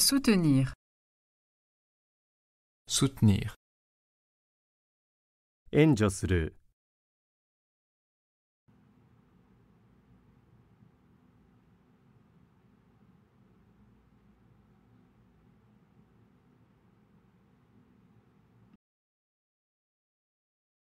Soutenir. Soutenir. 援助する